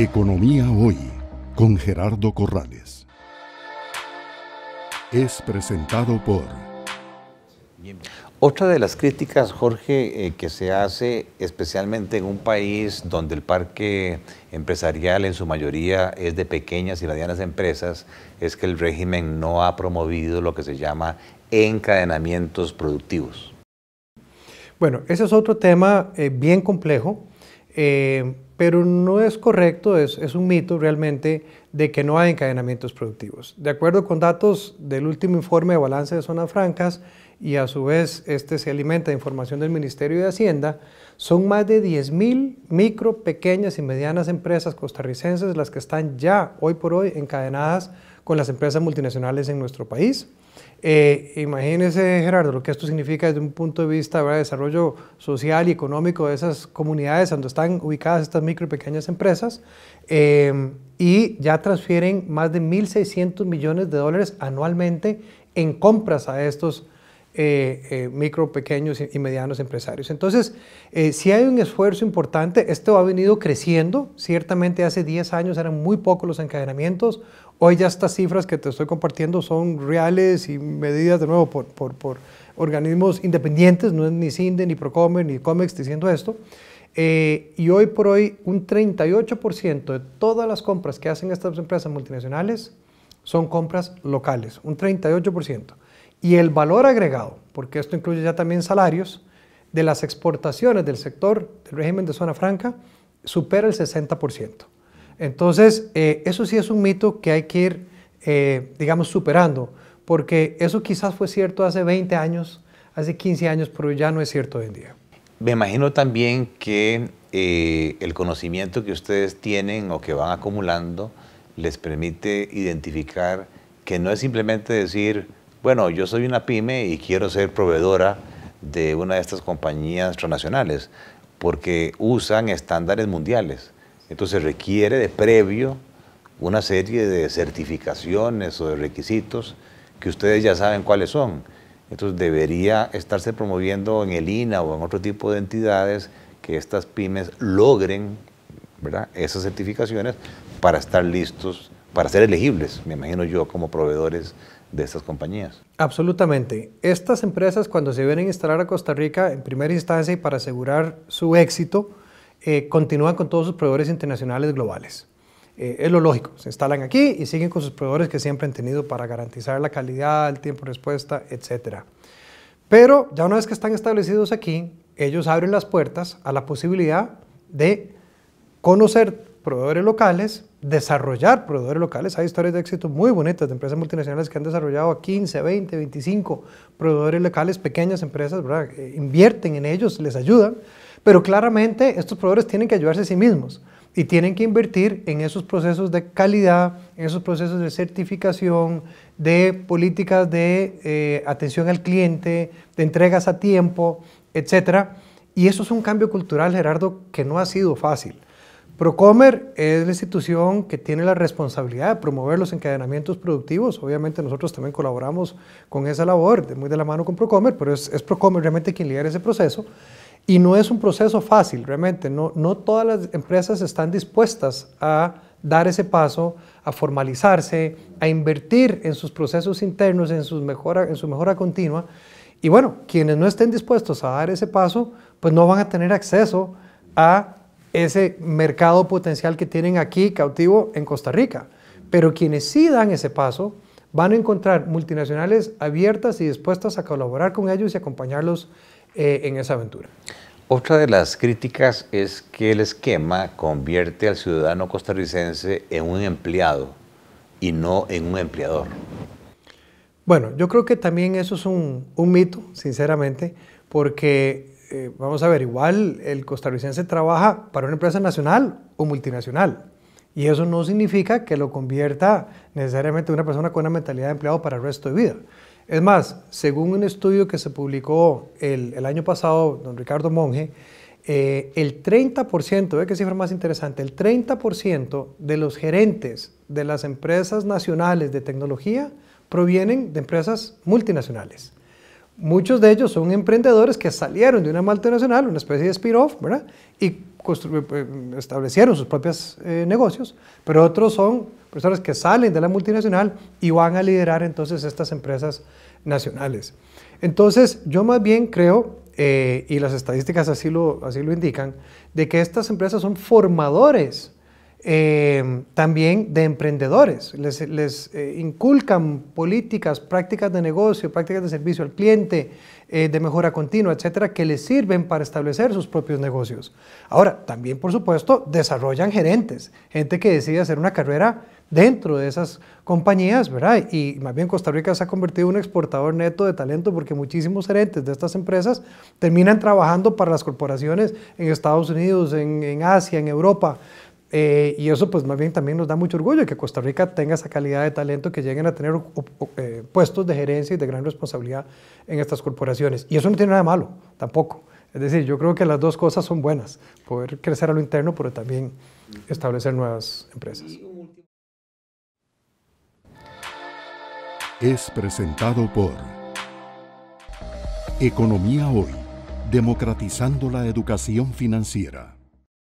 Economía Hoy con Gerardo Corrales. Es presentado por... Otra de las críticas, Jorge, eh, que se hace especialmente en un país donde el parque empresarial en su mayoría es de pequeñas y medianas empresas, es que el régimen no ha promovido lo que se llama encadenamientos productivos. Bueno, ese es otro tema eh, bien complejo. Eh, pero no es correcto, es, un mito realmente de que no hay encadenamientos productivos. De acuerdo con datos del último informe de balance de zonas francas, y a su vez este se alimenta de información del Ministerio de Hacienda, son más de 10.000 micro, pequeñas y medianas empresas costarricenses las que están ya hoy por hoy encadenadas con las empresas multinacionales en nuestro país. Imagínense, eh, imagínese, Gerardo, lo que esto significa desde un punto de vista de desarrollo social y económico de esas comunidades donde están ubicadas estas micro y pequeñas empresas. Eh, y ya transfieren más de 1.600 millones de dólares anualmente en compras a estos eh, eh, micro, pequeños y medianos empresarios. Entonces, eh, si hay un esfuerzo importante, esto ha venido creciendo. Ciertamente hace 10 años eran muy pocos los encadenamientos. Hoy ya estas cifras que te estoy compartiendo son reales y medidas de nuevo por, organismos independientes, no es ni CINDE, ni Procomer, ni COMEX diciendo esto. y hoy por hoy un 38% de todas las compras que hacen estas empresas multinacionales son compras locales, un 38% y el valor agregado, porque esto incluye ya también salarios, de las exportaciones del sector del régimen de zona franca supera el 60%. Entonces, eh, eso sí es un mito que hay que ir, eh, digamos, superando, porque eso quizás fue cierto hace 20 años, hace 15 años, pero ya no es cierto hoy en día. Me imagino también que eh, el conocimiento que ustedes tienen o que van acumulando les permite identificar que no es simplemente decir, bueno, yo soy una pyme y quiero ser proveedora de una de estas compañías transnacionales, porque usan estándares mundiales. Entonces requiere de previo una serie de certificaciones o de requisitos que ustedes ya saben cuáles son. Entonces debería estarse promoviendo en el INA o en otro tipo de entidades que estas pymes logren esas certificaciones para estar listos para ser elegibles, me imagino yo, como proveedores de estas compañías. Absolutamente. Estas empresas cuando se vienen a instalar a Costa Rica, en primera instancia y para asegurar su éxito, eh, continúan con todos sus proveedores internacionales globales. Eh, es lo lógico, se instalan aquí y siguen con sus proveedores que siempre han tenido para garantizar la calidad, el tiempo de respuesta, etc. Pero ya una vez que están establecidos aquí, ellos abren las puertas a la posibilidad de conocer proveedores locales, desarrollar proveedores locales. Hay historias de éxito muy bonitas de empresas multinacionales que han desarrollado a 15, 20, 25 proveedores locales, pequeñas empresas, eh, invierten en ellos, les ayudan, pero claramente estos proveedores tienen que ayudarse a sí mismos y tienen que invertir en esos procesos de calidad, en esos procesos de certificación, de políticas de eh, atención al cliente, de entregas a tiempo, etcétera. Y eso es un cambio cultural, Gerardo, que no ha sido fácil. Procomer es la institución que tiene la responsabilidad de promover los encadenamientos productivos. Obviamente nosotros también colaboramos con esa labor, muy de la mano con Procomer, pero es, Procomer realmente quien lidera ese proceso. Y no es un proceso fácil, realmente. No, todas las empresas están dispuestas a dar ese paso, a formalizarse, a invertir en sus procesos internos, en, mejora, en su mejora continua. Y bueno, quienes no estén dispuestos a dar ese paso, pues no van a tener acceso a ese mercado potencial que tienen aquí cautivo en Costa Rica. Pero quienes sí dan ese paso van a encontrar multinacionales abiertas y dispuestas a colaborar con ellos y acompañarlos eh, en esa aventura. Otra de las críticas es que el esquema convierte al ciudadano costarricense en un empleado y no en un empleador. Bueno, yo creo que también eso es un mito, sinceramente, porque eh, vamos a ver, igual el costarricense trabaja para una empresa nacional o multinacional. Y eso no significa que lo convierta necesariamente en una persona con una mentalidad de empleado para el resto de vida. Es más, según un estudio que se publicó el, año pasado, don Ricardo Monge, eh, el 30%, ve que cifra más interesante, el 30% de los gerentes de las empresas nacionales de tecnología provienen de empresas multinacionales. Muchos de ellos son emprendedores que salieron de una multinacional, una especie de spin-off, ¿verdad? Y eh, pues, establecieron sus propios eh, negocios, pero otros son personas que salen de la multinacional y van a liderar entonces estas empresas nacionales. Entonces, yo más bien creo, eh, y las estadísticas así lo, así lo indican, de que estas empresas son formadores eh, también de emprendedores. Les, eh, inculcan políticas, prácticas de negocio, prácticas de servicio al cliente, eh, de mejora continua, etcétera, que les sirven para establecer sus propios negocios. Ahora, también, por supuesto, desarrollan gerentes, gente que decide hacer una carrera dentro de esas compañías, ¿verdad? Y más bien Costa Rica se ha convertido en un exportador neto de talento porque muchísimos gerentes de estas empresas terminan trabajando para las corporaciones en Estados Unidos, en, en Asia, en Europa. Eh, y eso pues más bien también nos da mucho orgullo que Costa Rica tenga esa calidad de talento, que lleguen a tener eh, puestos de gerencia y de gran responsabilidad en estas corporaciones. Y eso no tiene nada malo, tampoco. Es decir, yo creo que las dos cosas son buenas, poder crecer a lo interno, pero también establecer nuevas empresas. Es presentado por Economía Hoy, democratizando la educación financiera.